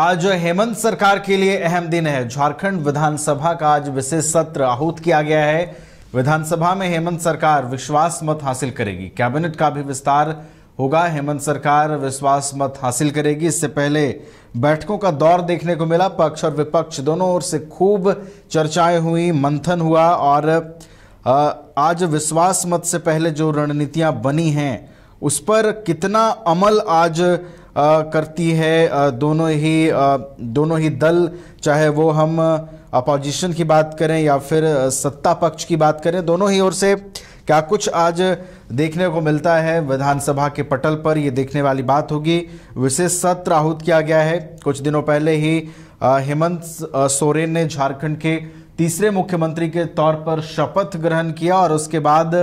आज हेमंत सरकार के लिए अहम दिन है झारखंड विधानसभा का आज विशेष सत्र आहूत किया गया है विधानसभा में हेमंत सरकार विश्वास मत हासिल करेगी कैबिनेट का भी विस्तार होगा हेमंत सरकार विश्वास मत हासिल करेगी इससे पहले बैठकों का दौर देखने को मिला पक्ष और विपक्ष दोनों ओर से खूब चर्चाएं हुई मंथन हुआ और आज विश्वास मत से पहले जो रणनीतियां बनी हैं उस पर कितना अमल आज करती है दोनों ही दोनों ही दल चाहे वो हम अपोजिशन की बात करें या फिर सत्ता पक्ष की बात करें दोनों ही ओर से क्या कुछ आज देखने को मिलता है विधानसभा के पटल पर ये देखने वाली बात होगी विशेष सत्र आहूत किया गया है कुछ दिनों पहले ही हेमंत सोरेन ने झारखंड के तीसरे मुख्यमंत्री के तौर पर शपथ ग्रहण किया और उसके बाद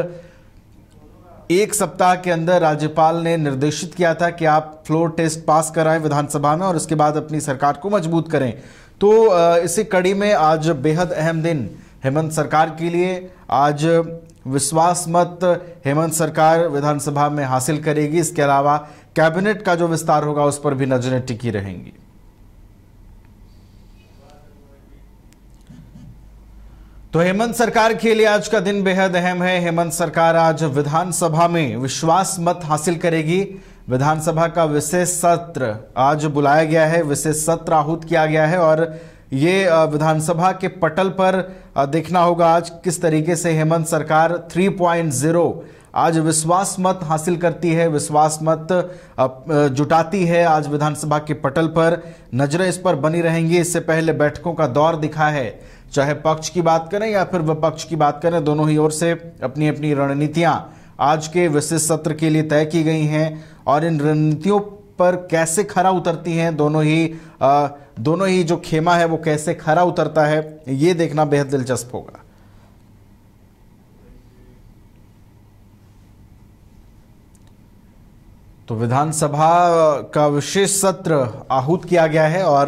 एक सप्ताह के अंदर राज्यपाल ने निर्देशित किया था कि आप फ्लोर टेस्ट पास कराएं विधानसभा में और उसके बाद अपनी सरकार को मजबूत करें तो इसी कड़ी में आज बेहद अहम दिन हेमंत सरकार के लिए आज विश्वास मत हेमंत सरकार विधानसभा में हासिल करेगी इसके अलावा कैबिनेट का जो विस्तार होगा उस पर भी नजरें टिकी रहेंगी तो हेमंत सरकार के लिए आज का दिन बेहद अहम है हेमंत सरकार आज विधानसभा में विश्वास मत हासिल करेगी विधानसभा का विशेष सत्र आज बुलाया गया है विशेष सत्र आहूत किया गया है और ये विधानसभा के पटल पर देखना होगा आज किस तरीके से हेमंत सरकार 3.0 आज विश्वास मत हासिल करती है विश्वास मत जुटाती है आज विधानसभा के पटल पर नजरें इस पर बनी रहेंगी इससे पहले बैठकों का दौर दिखा है चाहे पक्ष की बात करें या फिर विपक्ष की बात करें दोनों ही ओर से अपनी अपनी रणनीतियां आज के विशेष सत्र के लिए तय की गई हैं और इन रणनीतियों पर कैसे खरा उतरती हैं दोनों ही आ, दोनों ही जो खेमा है वो कैसे खरा उतरता है ये देखना बेहद दिलचस्प होगा तो विधानसभा का विशेष सत्र आहूत किया गया है और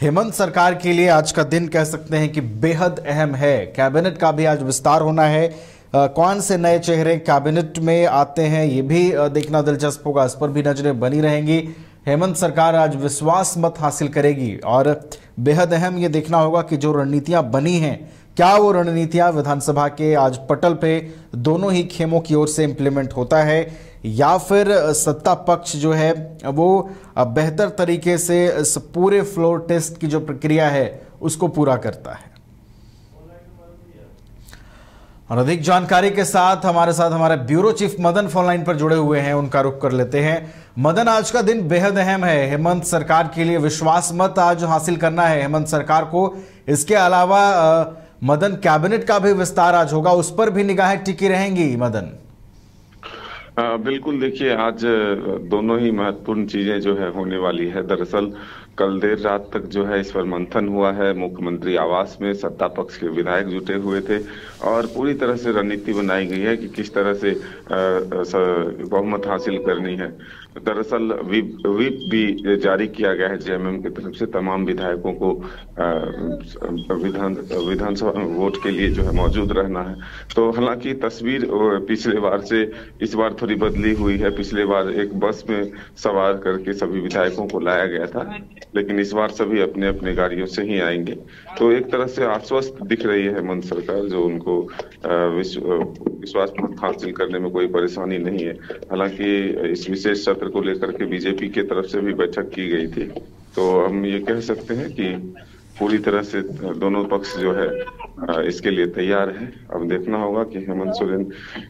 हेमंत सरकार के लिए आज का दिन कह सकते हैं कि बेहद अहम है कैबिनेट का भी आज विस्तार होना है आ, कौन से नए चेहरे कैबिनेट में आते हैं ये भी देखना दिलचस्प होगा इस पर भी नज़रें बनी रहेंगी हेमंत सरकार आज विश्वास मत हासिल करेगी और बेहद अहम ये देखना होगा कि जो रणनीतियां बनी हैं क्या वो रणनीतियां विधानसभा के आज पटल पे दोनों ही खेमों की ओर से इम्प्लीमेंट होता है या फिर सत्ता पक्ष जो है वो बेहतर तरीके से इस पूरे फ्लोर टेस्ट की जो प्रक्रिया है उसको पूरा करता है और अधिक जानकारी के साथ हमारे साथ हमारे ब्यूरो चीफ मदन फोनलाइन पर जुड़े हुए हैं उनका रुख कर लेते हैं मदन आज का दिन बेहद अहम है हेमंत सरकार के लिए विश्वास मत आज हासिल करना है हेमंत सरकार को इसके अलावा मदन कैबिनेट का भी विस्तार आज होगा उस पर भी निगाहें टिकी रहेंगी मदन बिल्कुल देखिए आज दोनों ही महत्वपूर्ण चीजें जो है होने वाली है दरअसल कल देर रात तक जो है इस पर मंथन हुआ है मुख्यमंत्री आवास में सत्ता पक्ष के विधायक जुटे हुए थे और पूरी तरह से रणनीति बनाई गई है कि किस तरह से बहुमत हासिल करनी है दरअसल विप भी जारी किया गया है जेएमएम की तरफ से तमाम विधायकों को विधान विधानसभा वोट के लिए जो है मौजूद रहना है तो हालांकि तस्वीर पिछले बार से इस बार थोड़ी बदली हुई है पिछले बार एक बस में सवार करके सभी विधायकों को लाया गया था लेकिन इस बार सभी अपने अपने गाड़ियों से ही आएंगे तो एक तरह से आश्वस्त दिख रही है हेमंत सरकार जो उनको विश्वास हासिल करने में कोई परेशानी नहीं है हालांकि इस विशेष सत्र को लेकर के बीजेपी के तरफ से भी बैठक की गई थी तो हम ये कह सकते हैं कि पूरी तरह से दोनों पक्ष जो है इसके लिए तैयार है अब देखना होगा कि हेमंत सोरेन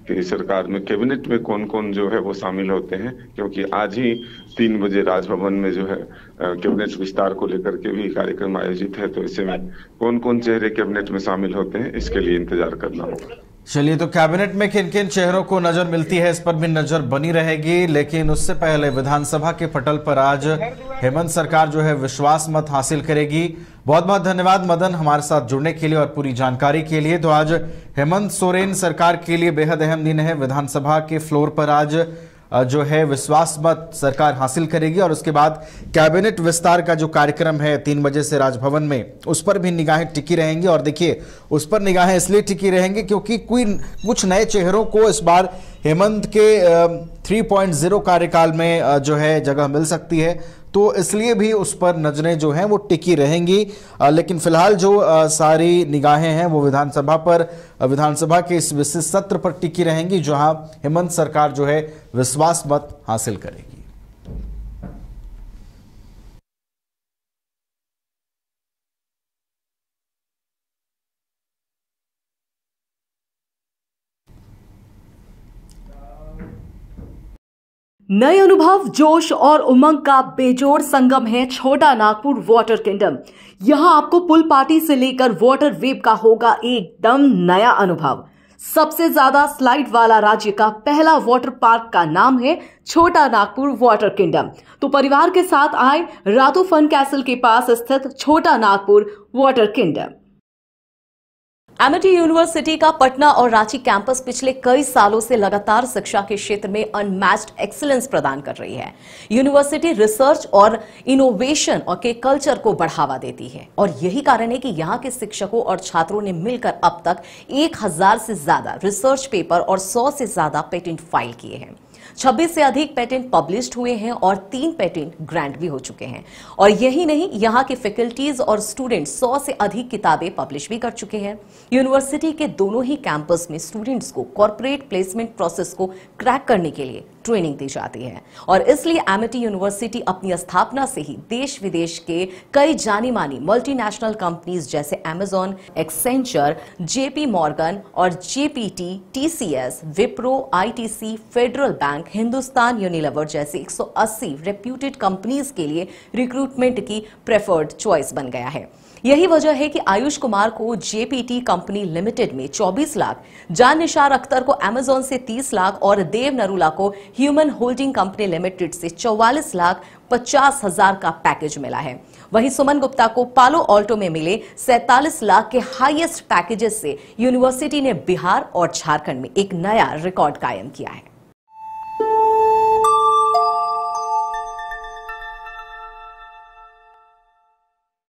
की सरकार में कैबिनेट में कौन कौन जो है वो शामिल होते हैं क्योंकि आज ही तीन बजे राजभवन में जो है कैबिनेट विस्तार को लेकर के भी कार्यक्रम आयोजित है तो इसमें कौन कौन चेहरे कैबिनेट में शामिल होते हैं इसके लिए इंतजार करना होगा चलिए तो कैबिनेट में किन किन चेहरों को नजर मिलती है इस पर भी नजर बनी रहेगी लेकिन उससे पहले विधानसभा के पटल पर आज हेमंत सरकार जो है विश्वास मत हासिल करेगी बहुत बहुत धन्यवाद मदन हमारे साथ जुड़ने के लिए और पूरी जानकारी के लिए तो आज हेमंत सोरेन सरकार के लिए बेहद अहम दिन है विधानसभा के फ्लोर पर आज जो है विश्वास मत सरकार हासिल करेगी और उसके बाद कैबिनेट विस्तार का जो कार्यक्रम है तीन बजे से राजभवन में उस पर भी निगाहें टिकी रहेंगी और देखिए उस पर निगाहें इसलिए टिकी रहेंगी क्योंकि कोई कुछ नए चेहरों को इस बार हेमंत के 3.0 कार्यकाल में जो है जगह मिल सकती है तो इसलिए भी उस पर नज़रें जो हैं वो टिकी रहेंगी लेकिन फ़िलहाल जो सारी निगाहें हैं वो विधानसभा पर विधानसभा के इस विशेष सत्र पर टिकी रहेंगी जहां हेमंत सरकार जो है विश्वास मत हासिल करेगी नए अनुभव जोश और उमंग का बेजोड़ संगम है छोटा नागपुर वाटर किंगडम यहाँ आपको पुल पार्टी से लेकर वाटर वेव का होगा एकदम नया अनुभव सबसे ज्यादा स्लाइड वाला राज्य का पहला वाटर पार्क का नाम है छोटा नागपुर वाटर किंगडम तो परिवार के साथ आए रातो फन कैसल के पास स्थित Chota Nagpur water kingdom Amity university का पटना और रांची कैंपस पिछले कई सालों से लगातार शिक्षा के क्षेत्र में अनमैच्ड एक्सीलेंस प्रदान कर रही है यूनिवर्सिटी रिसर्च और इनोवेशन और के कल्चर को बढ़ावा देती है और यही कारण है कि यहाँ के शिक्षकों और छात्रों ने मिलकर अब तक 1000 से ज्यादा रिसर्च पेपर और 100 से ज्यादा पेटेंट फाइल किए हैं 26 से अधिक पेटेंट पब्लिश्ड हुए हैं और तीन पेटेंट ग्रांट भी हो चुके हैं और यही नहीं यहाँ के फैकल्टीज और स्टूडेंट 100 से अधिक किताबें पब्लिश भी कर चुके हैं यूनिवर्सिटी के दोनों ही कैंपस में स्टूडेंट्स को कॉरपोरेट प्लेसमेंट प्रोसेस को क्रैक करने के लिए ट्रेनिंग दी जाती है और इसलिए एमिटी यूनिवर्सिटी अपनी स्थापना से ही देश विदेश के कई जानी मानी मल्टीनेशनल कंपनीज जैसे एमेजॉन एक्सेंचर जेपी मॉर्गन और JPT TCS Wipro ITC Federal Bank Hindustan Unilever जैसे 180 रेप्यूटेड कंपनीज के लिए रिक्रूटमेंट की प्रेफर्ड चॉइस बन गया है यही वजह है कि आयुष कुमार को जेपीटी कंपनी लिमिटेड में 24 लाख जान निशार अख्तर को अमेजोन से 30 लाख और देव नरूला को ह्यूमन होल्डिंग कंपनी लिमिटेड से 44 लाख पचास हजार का पैकेज मिला है वहीं सुमन गुप्ता को पालो ऑल्टो में मिले सैतालीस लाख के हाईएस्ट पैकेजेस से यूनिवर्सिटी ने बिहार और झारखंड में एक नया रिकॉर्ड कायम किया है